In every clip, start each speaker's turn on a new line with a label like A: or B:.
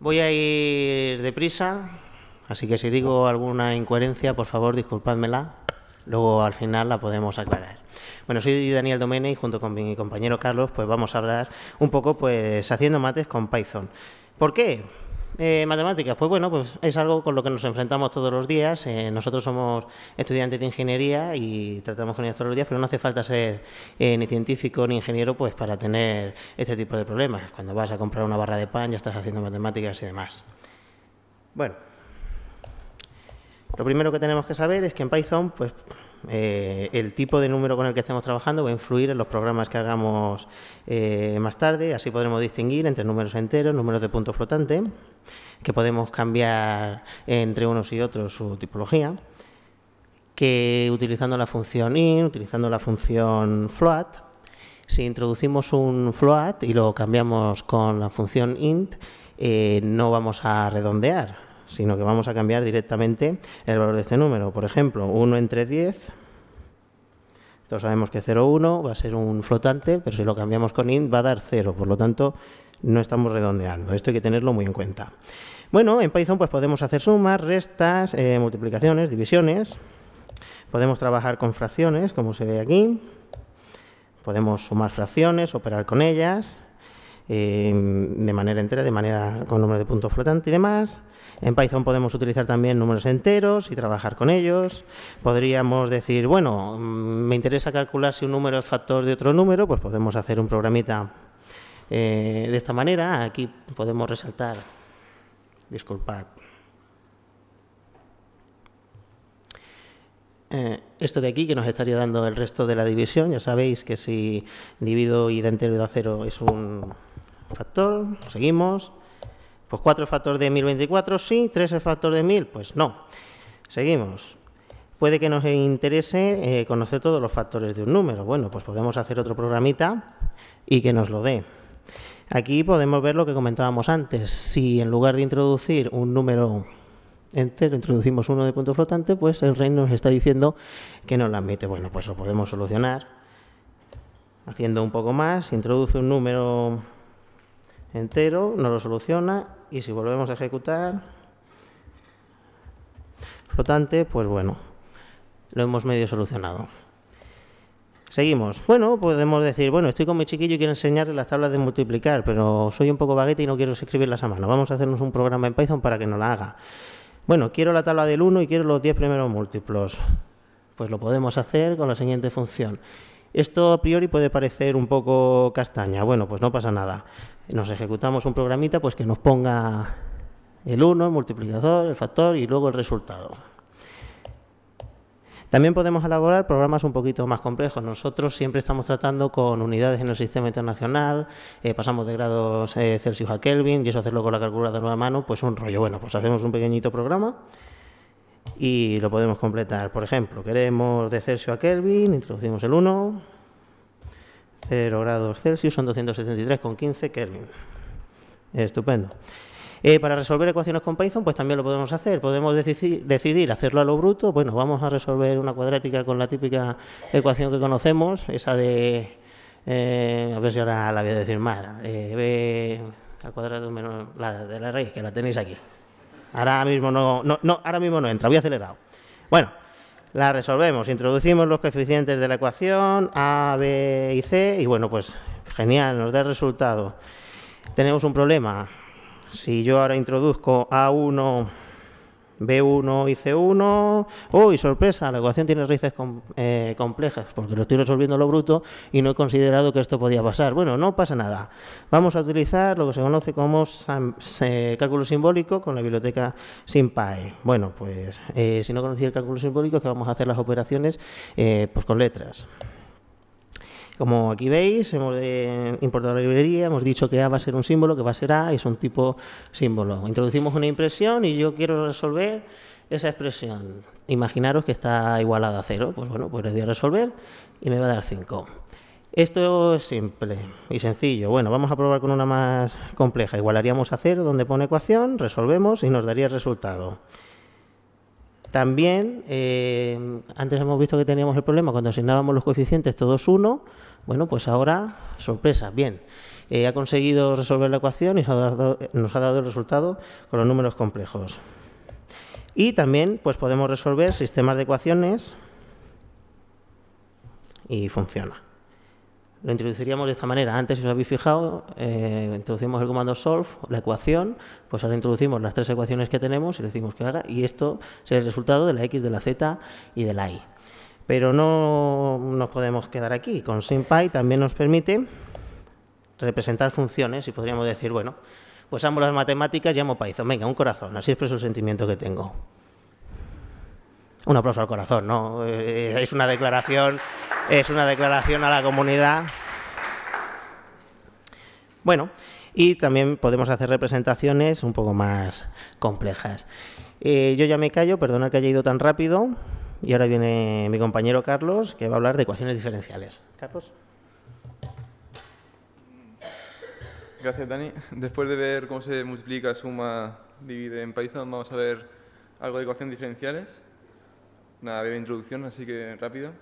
A: Voy a
B: ir deprisa, así que si digo alguna incoherencia, por favor, disculpadmela. Luego al final la podemos aclarar. Bueno, soy Daniel Domene y junto con mi compañero Carlos, pues vamos a hablar un poco, pues haciendo mates con Python. ¿Por qué? Eh, matemáticas, pues bueno, pues es algo con lo que nos enfrentamos todos los días. Eh, nosotros somos estudiantes de ingeniería y tratamos con ellas todos los días, pero no hace falta ser eh, ni científico ni ingeniero pues para tener este tipo de problemas. Cuando vas a comprar una barra de pan ya estás haciendo matemáticas y demás. Bueno, lo primero que tenemos que saber es que en Python, pues el tipo de número con el que estemos trabajando va a influir en los programas que hagamos más tarde, así podremos distinguir entre números enteros, números de punto flotante que podemos cambiar entre unos y otros su tipología, que utilizando la función int, utilizando la función float, si introducimos un float y lo cambiamos con la función int, eh, no vamos a redondear, sino que vamos a cambiar directamente el valor de este número. Por ejemplo, 1 entre 10 todos sabemos que 0,1 va a ser un flotante, pero si lo cambiamos con int va a dar 0, por lo tanto no estamos redondeando. Esto hay que tenerlo muy en cuenta. Bueno, en Python pues podemos hacer sumas, restas, eh, multiplicaciones, divisiones. Podemos trabajar con fracciones, como se ve aquí. Podemos sumar fracciones, operar con ellas. Em, de manera entera, de manera con número de punto flotante y demás. En Python podemos utilizar también números enteros y trabajar con ellos. Podríamos decir, bueno, mm, me interesa calcular si un número es factor de otro número, pues podemos hacer un programita eh, de esta manera. Aquí podemos resaltar, disculpad, eh, esto de aquí que nos estaría dando el resto de la división, ya sabéis que si divido y da entero y da cero es un Factor, seguimos. Pues 4 es factor de 1024, sí. 3 es factor de 1000, pues no. Seguimos. Puede que nos interese eh, conocer todos los factores de un número. Bueno, pues podemos hacer otro programita y que nos lo dé. Aquí podemos ver lo que comentábamos antes. Si en lugar de introducir un número entero introducimos uno de punto flotante, pues el rey nos está diciendo que no lo admite. Bueno, pues lo podemos solucionar haciendo un poco más. Introduce un número entero, no lo soluciona y si volvemos a ejecutar flotante, pues bueno, lo hemos medio solucionado. Seguimos. Bueno, podemos decir, bueno, estoy con mi chiquillo y quiero enseñarle las tablas de multiplicar, pero soy un poco baguete y no quiero escribirlas a mano. Vamos a hacernos un programa en Python para que nos la haga. Bueno, quiero la tabla del 1 y quiero los 10 primeros múltiplos. Pues lo podemos hacer con la siguiente función. Esto a priori puede parecer un poco castaña. Bueno, pues no pasa nada. Nos ejecutamos un programita pues que nos ponga el 1, el multiplicador, el factor y luego el resultado. También podemos elaborar programas un poquito más complejos. Nosotros siempre estamos tratando con unidades en el sistema internacional, eh, pasamos de grados eh, Celsius a Kelvin y eso hacerlo con la calculadora a mano, pues un rollo. Bueno, pues hacemos un pequeñito programa y lo podemos completar. Por ejemplo, queremos de Celsius a Kelvin, introducimos el 1, 0 grados Celsius son 273,15 Kelvin. Estupendo. Eh, para resolver ecuaciones con Python, pues también lo podemos hacer. Podemos decidir, decidir hacerlo a lo bruto. Bueno, vamos a resolver una cuadrática con la típica ecuación que conocemos, esa de. Eh, a ver si ahora la voy a decir mal. B eh, al cuadrado menos la de la raíz, que la tenéis aquí. Ahora mismo no, ahora mismo no entra, voy acelerado. Bueno, la resolvemos, introducimos los coeficientes de la ecuación A, B y C y bueno, pues genial, nos da el resultado. Tenemos un problema. Si yo ahora introduzco A1 B1 y C1, ¡uy, sorpresa! La ecuación tiene raíces eh, complejas, porque lo estoy resolviendo lo bruto y no he considerado que esto podía pasar. Bueno, no pasa nada. Vamos a utilizar lo que se conoce como cálculo simbólico con la biblioteca SimPy. Bueno, pues eh, si no conocí el cálculo simbólico es que vamos a hacer las operaciones eh, pues con letras. Como aquí veis, hemos importado la librería, hemos dicho que A va a ser un símbolo, que va a ser A, es un tipo símbolo. Introducimos una impresión y yo quiero resolver esa expresión. Imaginaros que está igualada a cero, pues bueno, pues le doy a resolver y me va a dar 5. Esto es simple y sencillo. Bueno, vamos a probar con una más compleja. Igualaríamos a cero donde pone ecuación, resolvemos y nos daría el resultado. También, eh, antes hemos visto que teníamos el problema cuando asignábamos los coeficientes todos uno, bueno, pues ahora, sorpresa, bien, eh, ha conseguido resolver la ecuación y nos ha, dado, nos ha dado el resultado con los números complejos. Y también pues podemos resolver sistemas de ecuaciones y funciona. Lo introduciríamos de esta manera. Antes, si os habéis fijado, eh, introducimos el comando solve, la ecuación, pues ahora introducimos las tres ecuaciones que tenemos y le decimos que haga, y esto será el resultado de la x, de la z y de la y. Pero no nos podemos quedar aquí. Con SimPy también nos permite representar funciones y podríamos decir, bueno, pues amo las matemáticas llamo amo Python. Venga, un corazón, así expreso el sentimiento que tengo un aplauso al corazón, ¿no? Eh, es una declaración, es una declaración a la comunidad. Bueno, y también podemos hacer representaciones un poco más complejas. Eh, yo ya me callo, perdona que haya ido tan rápido. Y ahora viene mi compañero Carlos, que va a hablar de ecuaciones diferenciales.
A: Carlos. Gracias, Dani. Después de ver cómo se multiplica, suma, divide en Python, vamos a ver algo de ecuaciones diferenciales una breve introducción, así que rápido.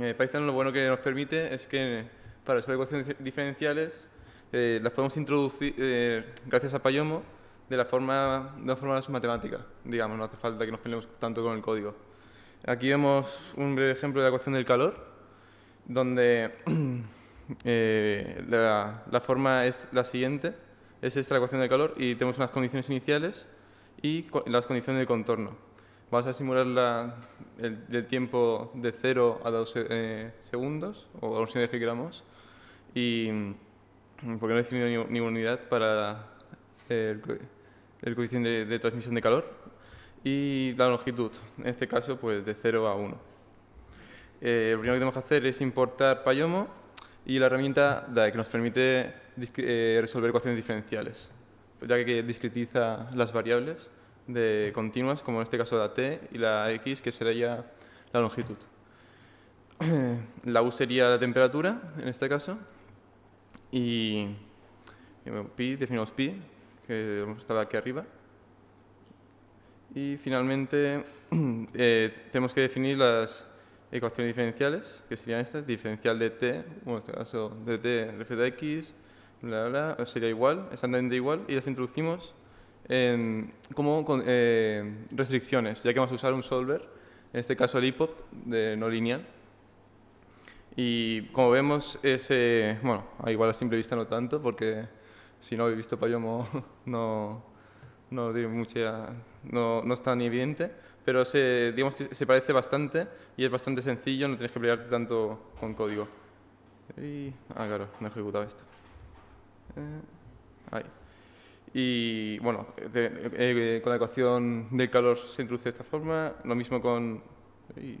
A: Eh, Python lo bueno que nos permite es que para resolver ecuaciones diferenciales eh, las podemos introducir, eh, gracias a Payomo, de la forma, de una forma más matemática, digamos, no hace falta que nos peleemos tanto con el código. Aquí vemos un breve ejemplo de la ecuación del calor, donde eh, la, forma es la siguiente, es esta la ecuación del calor y tenemos unas condiciones iniciales y las condiciones de contorno. ¿Vas a simular el, tiempo de 0 a 2 eh, segundos o a los que queramos? Y mm, porque no he definido ninguna ni unidad para eh, el, coeficiente de, transmisión de calor y la longitud, en este caso pues de 0 a 1. Eh, lo primero que tenemos que hacer es importar Payomo y la herramienta DAE, que nos permite resolver ecuaciones diferenciales, ya que discretiza las variables de continuas, como en este caso la T, y la X, que sería la longitud. La U sería la temperatura, en este caso, y, pi, definimos pi, que estaba aquí arriba. Y finalmente eh, tenemos que definir las ecuaciones diferenciales, que serían estas, diferencial de t, en este caso de t respecto a x, bla, sería igual, exactamente igual, y las introducimos como con, eh, restricciones, ya que vamos a usar un solver, en este caso el IPOP de no lineal. Y como vemos, ese, bueno, igual a simple vista no tanto, porque si no habéis visto Payomo no, no, tiene mucha, no, no está ni evidente, pero se, digamos que se parece bastante y es bastante sencillo, no tienes que pelearte tanto con código. Y, ah, claro, no he ejecutado esto. Eh, ahí. Y bueno, eh, con la ecuación del calor se introduce de esta forma, lo mismo con... aquí?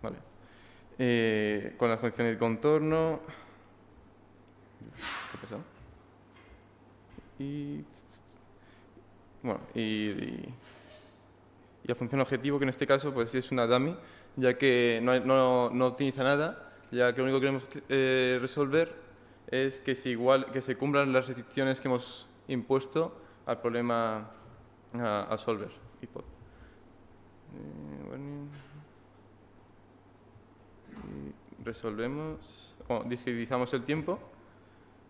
A: Vale. Eh, con las condiciones de contorno... ¿Qué Y... Bueno, y, la función objetivo, que en este caso pues es una dummy, ya que no, no, no utiliza nada, ya que lo único que queremos eh, resolver es que, si igual, que se cumplan las restricciones que hemos impuesto al problema a, a solver. Eh, resolvemos, o discretizamos el tiempo,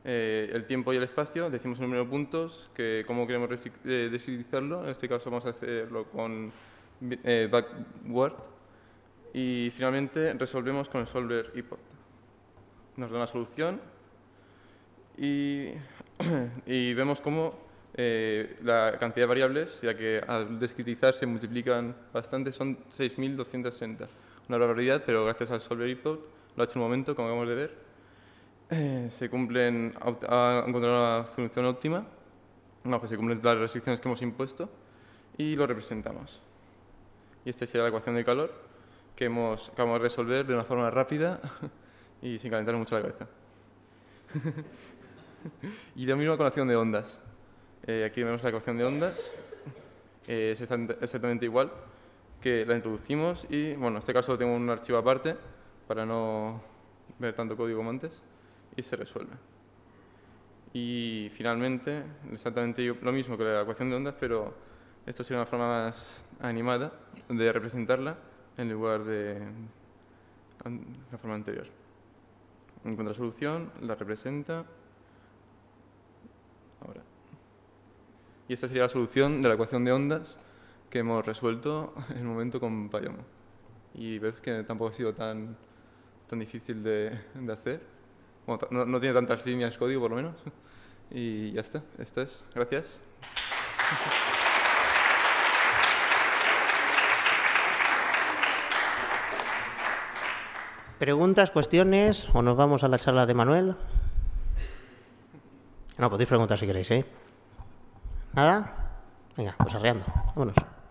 A: eh, el tiempo y el espacio, decimos el número de puntos, que cómo queremos discretizarlo, en este caso vamos a hacerlo con backward, y finalmente resolvemos con el solver IPOT. Nos da una solución y, vemos cómo eh, la cantidad de variables, ya que al descritizar se multiplican bastante, son 6.230. Una barbaridad, pero gracias al solver IPOT, lo ha hecho un momento, como acabamos de ver, eh, se cumplen, ha encontrado una solución óptima, no, que se cumplen todas las restricciones que hemos impuesto y lo representamos. Y esta sería la ecuación de calor que hemos, acabamos de resolver de una forma rápida y sin calentar mucho la cabeza. y lo mismo con la ecuación de ondas. Eh, aquí vemos la ecuación de ondas. Eh, es exactamente igual que la introducimos y, bueno, en este caso tengo un archivo aparte para no ver tanto código como antes y se resuelve. Y finalmente, exactamente lo mismo que la ecuación de ondas, pero esto sería una forma más animada de representarla en lugar de la forma anterior. Encuentra solución, la representa. Ahora. Y esta sería la solución de la ecuación de ondas que hemos resuelto en el momento con Payomo. Y ves que tampoco ha sido tan, tan difícil de, hacer. no, tiene tantas líneas de código, por lo menos. Y ya está. Esto es. Gracias.
B: ¿Preguntas, cuestiones o nos vamos a la charla de Manuel? No, podéis preguntar si queréis, ¿eh? ¿Nada? Venga, pues arreando. Vámonos.